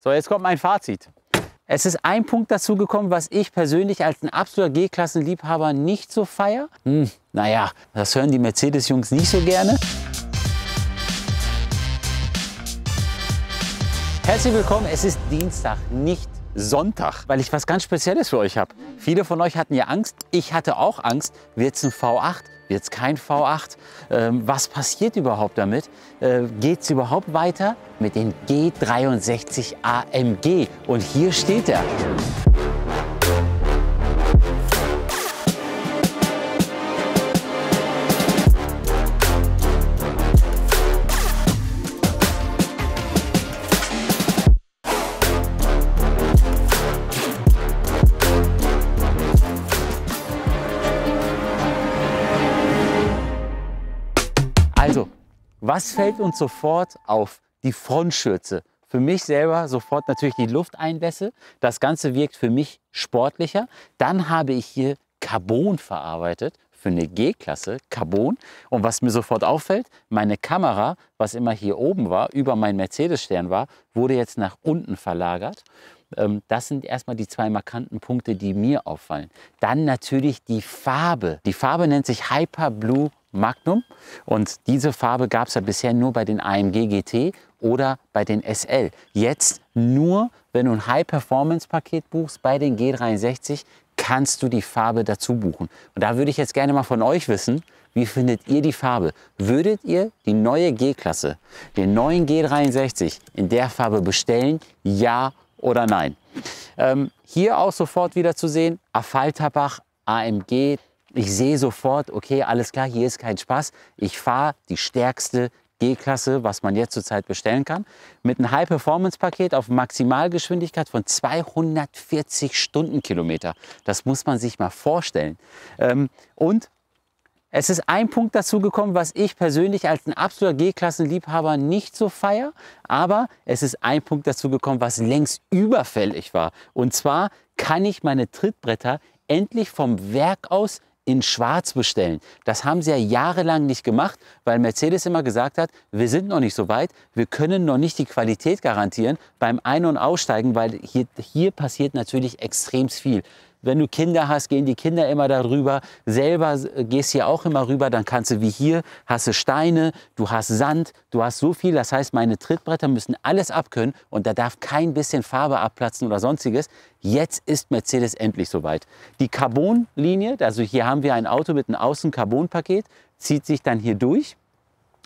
So, jetzt kommt mein Fazit. Es ist ein Punkt dazu gekommen, was ich persönlich als ein absoluter G-Klassen-Liebhaber nicht so feier. Hm, naja, das hören die Mercedes-Jungs nicht so gerne. Herzlich willkommen, es ist Dienstag, nicht Sonntag, weil ich was ganz Spezielles für euch habe. Viele von euch hatten ja Angst, ich hatte auch Angst, wird es ein V8? jetzt kein V8. Ähm, was passiert überhaupt damit? Äh, Geht es überhaupt weiter mit dem G63 AMG? Und hier steht er. Also, was fällt uns sofort auf? Die Frontschürze. Für mich selber sofort natürlich die Lufteinlässe. Das Ganze wirkt für mich sportlicher. Dann habe ich hier Carbon verarbeitet für eine G-Klasse, Carbon. Und was mir sofort auffällt, meine Kamera, was immer hier oben war, über meinen Mercedes-Stern war, wurde jetzt nach unten verlagert. Ähm, das sind erstmal die zwei markanten Punkte, die mir auffallen. Dann natürlich die Farbe. Die Farbe nennt sich Hyper Blue Magnum. Und diese Farbe gab es ja bisher nur bei den AMG GT oder bei den SL. Jetzt nur, wenn du ein High-Performance-Paket buchst bei den G63, kannst du die Farbe dazu buchen. Und da würde ich jetzt gerne mal von euch wissen, wie findet ihr die Farbe? Würdet ihr die neue G-Klasse, den neuen G63 in der Farbe bestellen? Ja oder nein? Ähm, hier auch sofort wieder zu sehen, Affalterbach AMG ich sehe sofort, okay, alles klar, hier ist kein Spaß. Ich fahre die stärkste G-Klasse, was man jetzt zurzeit bestellen kann, mit einem High-Performance-Paket auf Maximalgeschwindigkeit von 240 Stundenkilometer. Das muss man sich mal vorstellen. Ähm, und es ist ein Punkt dazu gekommen, was ich persönlich als ein absoluter g klassen liebhaber nicht so feier, aber es ist ein Punkt dazu gekommen, was längst überfällig war. Und zwar kann ich meine Trittbretter endlich vom Werk aus in Schwarz bestellen. Das haben sie ja jahrelang nicht gemacht, weil Mercedes immer gesagt hat, wir sind noch nicht so weit, wir können noch nicht die Qualität garantieren beim Ein- und Aussteigen, weil hier, hier passiert natürlich extrem viel. Wenn du Kinder hast, gehen die Kinder immer darüber. Selber äh, gehst hier auch immer rüber. Dann kannst du wie hier, hast du Steine, du hast Sand, du hast so viel. Das heißt, meine Trittbretter müssen alles abkönnen und da darf kein bisschen Farbe abplatzen oder sonstiges. Jetzt ist Mercedes endlich soweit. Die Carbon-Linie, also hier haben wir ein Auto mit einem Außen-Carbon-Paket, zieht sich dann hier durch.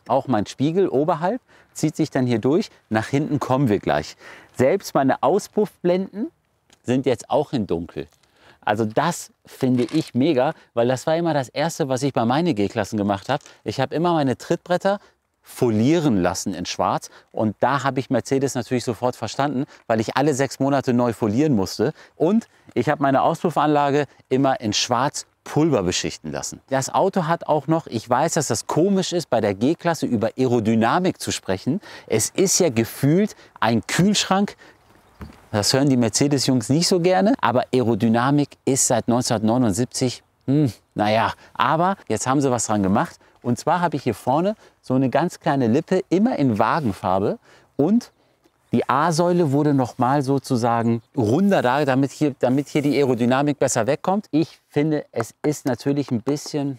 Auch mein Spiegel oberhalb zieht sich dann hier durch. Nach hinten kommen wir gleich. Selbst meine Auspuffblenden sind jetzt auch in Dunkel. Also das finde ich mega, weil das war immer das Erste, was ich bei meinen G-Klassen gemacht habe. Ich habe immer meine Trittbretter folieren lassen in schwarz und da habe ich Mercedes natürlich sofort verstanden, weil ich alle sechs Monate neu folieren musste und ich habe meine Auspuffanlage immer in schwarz Pulver beschichten lassen. Das Auto hat auch noch, ich weiß, dass das komisch ist, bei der G-Klasse über Aerodynamik zu sprechen. Es ist ja gefühlt ein Kühlschrank das hören die Mercedes-Jungs nicht so gerne, aber Aerodynamik ist seit 1979, hm, naja, aber jetzt haben sie was dran gemacht. Und zwar habe ich hier vorne so eine ganz kleine Lippe, immer in Wagenfarbe und die A-Säule wurde nochmal sozusagen runder da, damit hier, damit hier die Aerodynamik besser wegkommt. Ich finde, es ist natürlich ein bisschen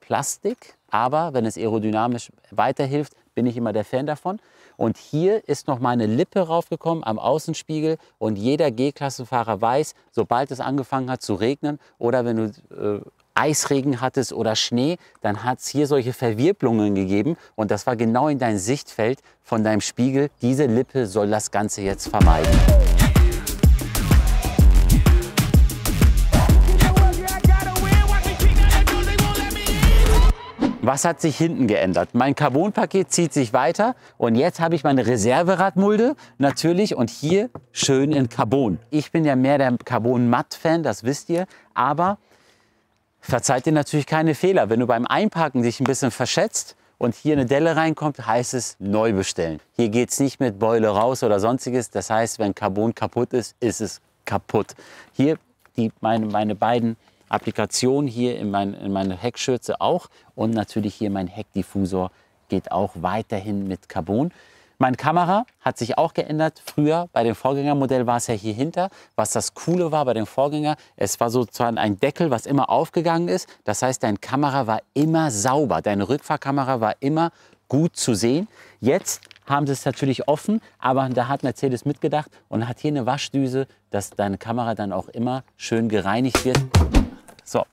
Plastik, aber wenn es aerodynamisch weiterhilft, bin ich immer der Fan davon. Und hier ist noch meine Lippe raufgekommen am Außenspiegel. Und jeder G-Klassenfahrer weiß, sobald es angefangen hat zu regnen oder wenn du äh, Eisregen hattest oder Schnee, dann hat es hier solche Verwirbelungen gegeben. Und das war genau in dein Sichtfeld von deinem Spiegel. Diese Lippe soll das Ganze jetzt vermeiden. Was hat sich hinten geändert? Mein Carbonpaket zieht sich weiter und jetzt habe ich meine Reserveradmulde natürlich und hier schön in Carbon. Ich bin ja mehr der Carbon-Matt-Fan, das wisst ihr, aber verzeiht dir natürlich keine Fehler. Wenn du beim Einparken dich ein bisschen verschätzt und hier eine Delle reinkommt, heißt es neu bestellen. Hier geht es nicht mit Beule raus oder sonstiges. Das heißt, wenn Carbon kaputt ist, ist es kaputt. Hier die, meine, meine beiden Applikation hier in, mein, in meine Heckschürze auch und natürlich hier mein Heckdiffusor geht auch weiterhin mit Carbon. Meine Kamera hat sich auch geändert. Früher bei dem Vorgängermodell war es ja hier hinter. Was das Coole war bei dem Vorgänger, es war sozusagen ein Deckel, was immer aufgegangen ist. Das heißt, deine Kamera war immer sauber. Deine Rückfahrkamera war immer gut zu sehen. Jetzt haben sie es natürlich offen, aber da hat Mercedes mitgedacht und hat hier eine Waschdüse, dass deine Kamera dann auch immer schön gereinigt wird. So.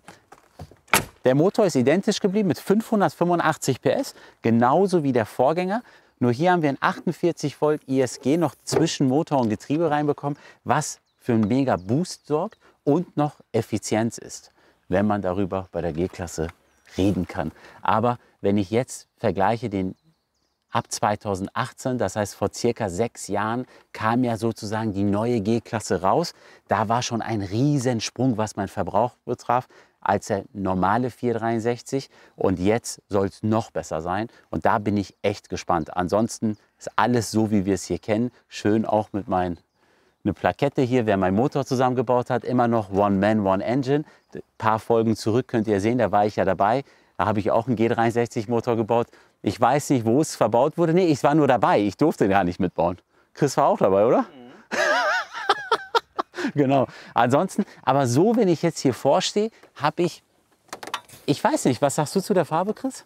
Der Motor ist identisch geblieben mit 585 PS, genauso wie der Vorgänger. Nur hier haben wir ein 48 Volt ISG noch zwischen Motor und Getriebe reinbekommen, was für einen mega Boost sorgt und noch Effizienz ist, wenn man darüber bei der G-Klasse reden kann. Aber wenn ich jetzt vergleiche den ab 2018, das heißt vor circa sechs Jahren, kam ja sozusagen die neue G-Klasse raus. Da war schon ein Riesensprung, was mein Verbrauch betraf, als der normale 463. Und jetzt soll es noch besser sein. Und da bin ich echt gespannt. Ansonsten ist alles so, wie wir es hier kennen. Schön auch mit meinen eine Plakette hier, wer meinen Motor zusammengebaut hat, immer noch One Man, One Engine. Ein paar Folgen zurück könnt ihr sehen, da war ich ja dabei. Da habe ich auch einen G63-Motor gebaut. Ich weiß nicht, wo es verbaut wurde. Nee, ich war nur dabei. Ich durfte gar nicht mitbauen. Chris war auch dabei, oder? Mhm. genau. Ansonsten, aber so, wenn ich jetzt hier vorstehe, habe ich. Ich weiß nicht, was sagst du zu der Farbe, Chris?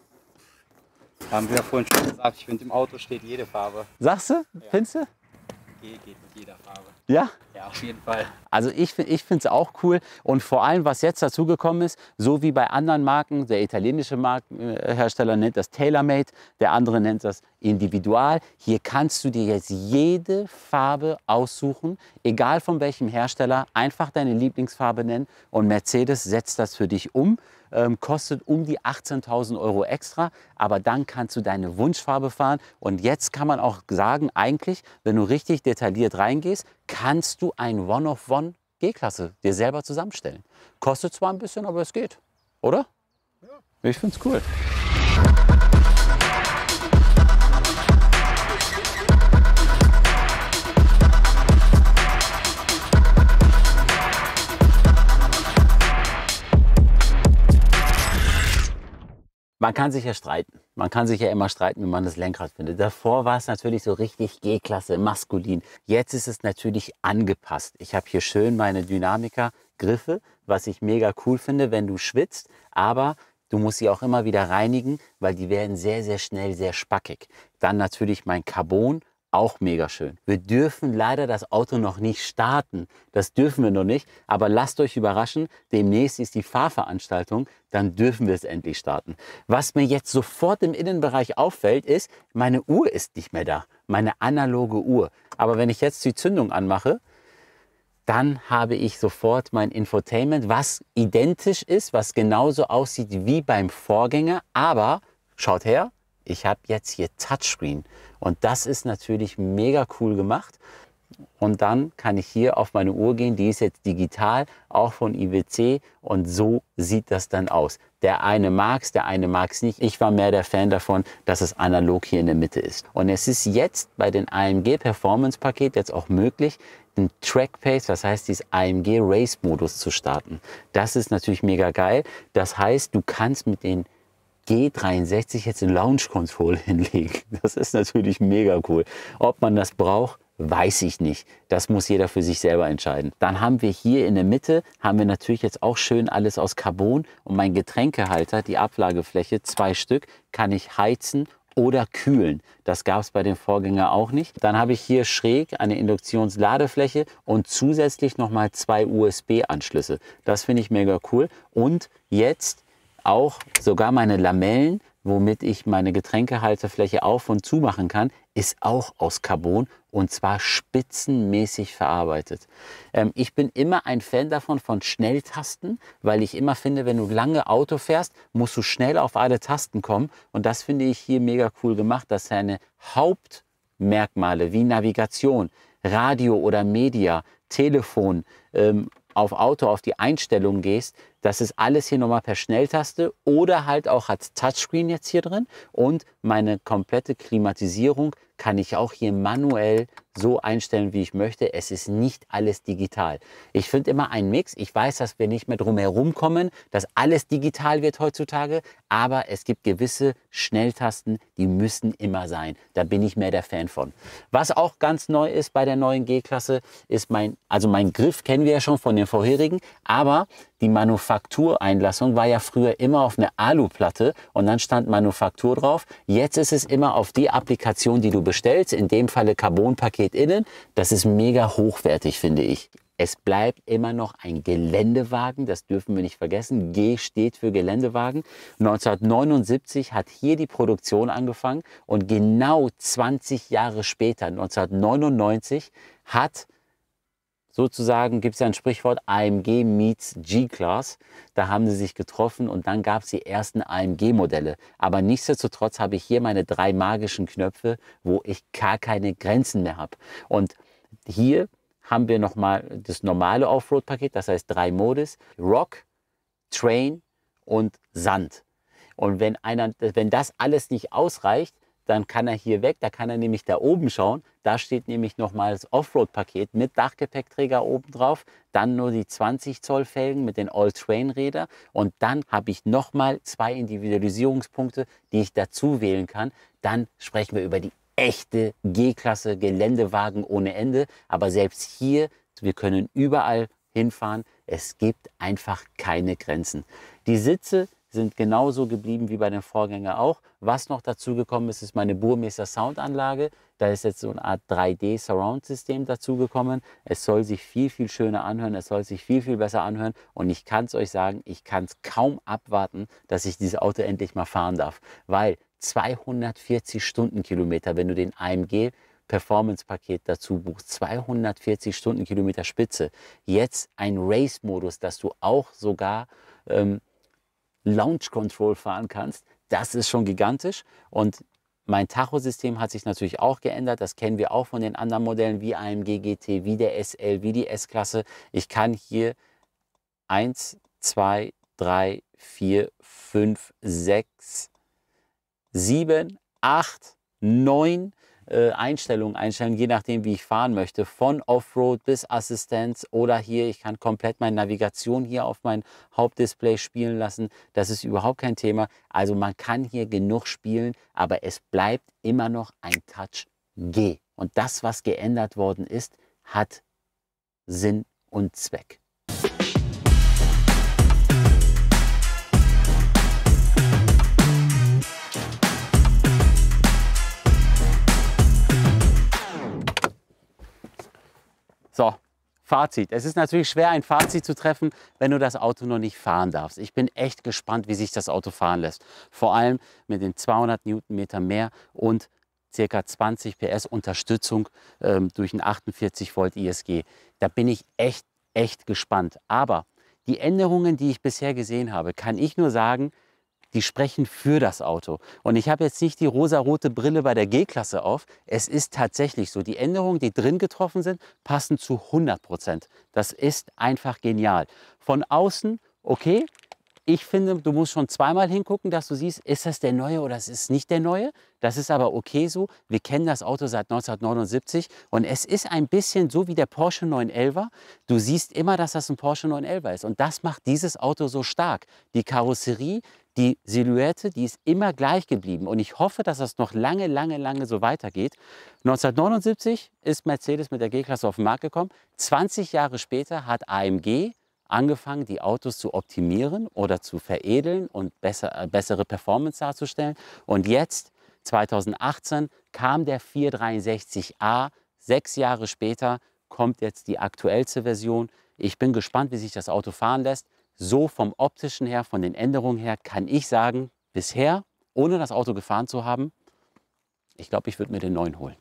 Haben wir ja vorhin schon gesagt, ich finde, im Auto steht jede Farbe. Sagst du? Ja. Findest du? geht mit jeder Farbe. Ja? Ja, auf jeden Fall. Also ich, ich finde es auch cool. Und vor allem, was jetzt dazugekommen ist, so wie bei anderen Marken, der italienische Markenhersteller nennt das Tailor-Made, der andere nennt das Individual. Hier kannst du dir jetzt jede Farbe aussuchen, egal von welchem Hersteller, einfach deine Lieblingsfarbe nennen. Und Mercedes setzt das für dich um ähm, kostet um die 18.000 Euro extra, aber dann kannst du deine Wunschfarbe fahren und jetzt kann man auch sagen, eigentlich, wenn du richtig detailliert reingehst, kannst du ein One-of-One G-Klasse dir selber zusammenstellen. Kostet zwar ein bisschen, aber es geht, oder? Ja. Ich finde es cool. man kann sich ja streiten. Man kann sich ja immer streiten, wenn man das Lenkrad findet. Davor war es natürlich so richtig G-Klasse, maskulin. Jetzt ist es natürlich angepasst. Ich habe hier schön meine Dynamiker-Griffe, was ich mega cool finde, wenn du schwitzt. Aber Du musst sie auch immer wieder reinigen, weil die werden sehr, sehr schnell sehr spackig. Dann natürlich mein Carbon, auch mega schön. Wir dürfen leider das Auto noch nicht starten. Das dürfen wir noch nicht. Aber lasst euch überraschen, demnächst ist die Fahrveranstaltung, dann dürfen wir es endlich starten. Was mir jetzt sofort im Innenbereich auffällt, ist, meine Uhr ist nicht mehr da. Meine analoge Uhr. Aber wenn ich jetzt die Zündung anmache, dann habe ich sofort mein Infotainment, was identisch ist, was genauso aussieht wie beim Vorgänger. Aber schaut her, ich habe jetzt hier Touchscreen. Und das ist natürlich mega cool gemacht. Und dann kann ich hier auf meine Uhr gehen, die ist jetzt digital, auch von IWC. Und so sieht das dann aus. Der eine mag es, der eine mag es nicht. Ich war mehr der Fan davon, dass es analog hier in der Mitte ist. Und es ist jetzt bei den AMG Performance Paket jetzt auch möglich, den Track Pace, das heißt dieses AMG Race Modus zu starten. Das ist natürlich mega geil. Das heißt, du kannst mit den G63 jetzt eine Lounge-Konsole hinlegen. Das ist natürlich mega cool. Ob man das braucht, weiß ich nicht. Das muss jeder für sich selber entscheiden. Dann haben wir hier in der Mitte, haben wir natürlich jetzt auch schön alles aus Carbon und mein Getränkehalter, die Ablagefläche, zwei Stück, kann ich heizen oder kühlen. Das gab es bei dem Vorgänger auch nicht. Dann habe ich hier schräg eine Induktionsladefläche und zusätzlich nochmal zwei USB-Anschlüsse. Das finde ich mega cool. Und jetzt auch sogar meine Lamellen, womit ich meine Getränkehaltefläche auf und zu machen kann, ist auch aus Carbon und zwar spitzenmäßig verarbeitet. Ähm, ich bin immer ein Fan davon von Schnelltasten, weil ich immer finde, wenn du lange Auto fährst, musst du schnell auf alle Tasten kommen und das finde ich hier mega cool gemacht, dass seine Hauptmerkmale wie Navigation, Radio oder Media, Telefon ähm, auf Auto auf die Einstellung gehst, das ist alles hier nochmal per Schnelltaste oder halt auch hat Touchscreen jetzt hier drin und meine komplette Klimatisierung kann ich auch hier manuell so einstellen, wie ich möchte. Es ist nicht alles digital. Ich finde immer einen Mix. Ich weiß, dass wir nicht mehr drum herum kommen, dass alles digital wird heutzutage, aber es gibt gewisse Schnelltasten, die müssen immer sein. Da bin ich mehr der Fan von. Was auch ganz neu ist bei der neuen G-Klasse, ist mein, also mein Griff kennen wir ja schon von den vorherigen, aber die Manufaktur Manufaktureinlassung war ja früher immer auf eine Aluplatte und dann stand Manufaktur drauf. Jetzt ist es immer auf die Applikation, die du bestellst, in dem Falle Carbonpaket innen. Das ist mega hochwertig, finde ich. Es bleibt immer noch ein Geländewagen, das dürfen wir nicht vergessen. G steht für Geländewagen. 1979 hat hier die Produktion angefangen und genau 20 Jahre später, 1999, hat sozusagen gibt es ja ein Sprichwort AMG meets G-Class. Da haben sie sich getroffen und dann gab es die ersten AMG-Modelle. Aber nichtsdestotrotz habe ich hier meine drei magischen Knöpfe, wo ich gar keine Grenzen mehr habe. Und hier haben wir nochmal das normale Offroad-Paket, das heißt drei Modis, Rock, Train und Sand. Und wenn, einer, wenn das alles nicht ausreicht, dann kann er hier weg, da kann er nämlich da oben schauen. Da steht nämlich nochmal das Offroad-Paket mit Dachgepäckträger oben drauf, dann nur die 20 Zoll Felgen mit den All-Train-Rädern und dann habe ich nochmal zwei Individualisierungspunkte, die ich dazu wählen kann. Dann sprechen wir über die echte G-Klasse Geländewagen ohne Ende. Aber selbst hier, wir können überall hinfahren. Es gibt einfach keine Grenzen. Die Sitze sind genauso geblieben wie bei den Vorgängern auch. Was noch dazugekommen ist, ist meine Burmester Soundanlage. Da ist jetzt so eine Art 3D-Surround-System dazugekommen. Es soll sich viel, viel schöner anhören. Es soll sich viel, viel besser anhören. Und ich kann es euch sagen, ich kann es kaum abwarten, dass ich dieses Auto endlich mal fahren darf. Weil 240 Stundenkilometer, wenn du den AMG Performance-Paket dazu buchst, 240 Stundenkilometer Spitze, jetzt ein Race-Modus, dass du auch sogar ähm, Launch Control fahren kannst. Das ist schon gigantisch. Und mein Tachosystem hat sich natürlich auch geändert. Das kennen wir auch von den anderen Modellen wie AMG GT, wie der SL, wie die S-Klasse. Ich kann hier 1, 2, 3, 4, 5, 6, 7, 8, 9 äh, Einstellungen einstellen, je nachdem, wie ich fahren möchte. Von Offroad bis Assistenz oder hier, ich kann komplett meine Navigation hier auf mein Hauptdisplay spielen lassen. Das ist überhaupt kein Thema. Also man kann hier genug spielen, aber es bleibt immer noch ein Touch G. Und das, was geändert worden ist, hat Sinn und Zweck. So, Fazit. Es ist natürlich schwer, ein Fazit zu treffen, wenn du das Auto noch nicht fahren darfst. Ich bin echt gespannt, wie sich das Auto fahren lässt. Vor allem mit den 200 Newtonmeter mehr und ca. 20 PS Unterstützung ähm, durch ein 48 Volt ISG. Da bin ich echt, echt gespannt. Aber die Änderungen, die ich bisher gesehen habe, kann ich nur sagen, die sprechen für das Auto. Und ich habe jetzt nicht die rosarote Brille bei der G-Klasse auf. Es ist tatsächlich so. Die Änderungen, die drin getroffen sind, passen zu 100 Prozent. Das ist einfach genial. Von außen, okay, ich finde, du musst schon zweimal hingucken, dass du siehst, ist das der neue oder ist es nicht der neue. Das ist aber okay so. Wir kennen das Auto seit 1979 und es ist ein bisschen so wie der Porsche 911 Du siehst immer, dass das ein Porsche 911 ist und das macht dieses Auto so stark. Die Karosserie, die Silhouette, die ist immer gleich geblieben. Und ich hoffe, dass das noch lange, lange, lange so weitergeht. 1979 ist Mercedes mit der G-Klasse auf den Markt gekommen. 20 Jahre später hat AMG angefangen, die Autos zu optimieren oder zu veredeln und besser, äh, bessere Performance darzustellen. Und jetzt, 2018, kam der 463a. Sechs Jahre später kommt jetzt die aktuellste Version. Ich bin gespannt, wie sich das Auto fahren lässt so vom optischen her, von den Änderungen her, kann ich sagen, bisher, ohne das Auto gefahren zu haben, ich glaube, ich würde mir den neuen holen.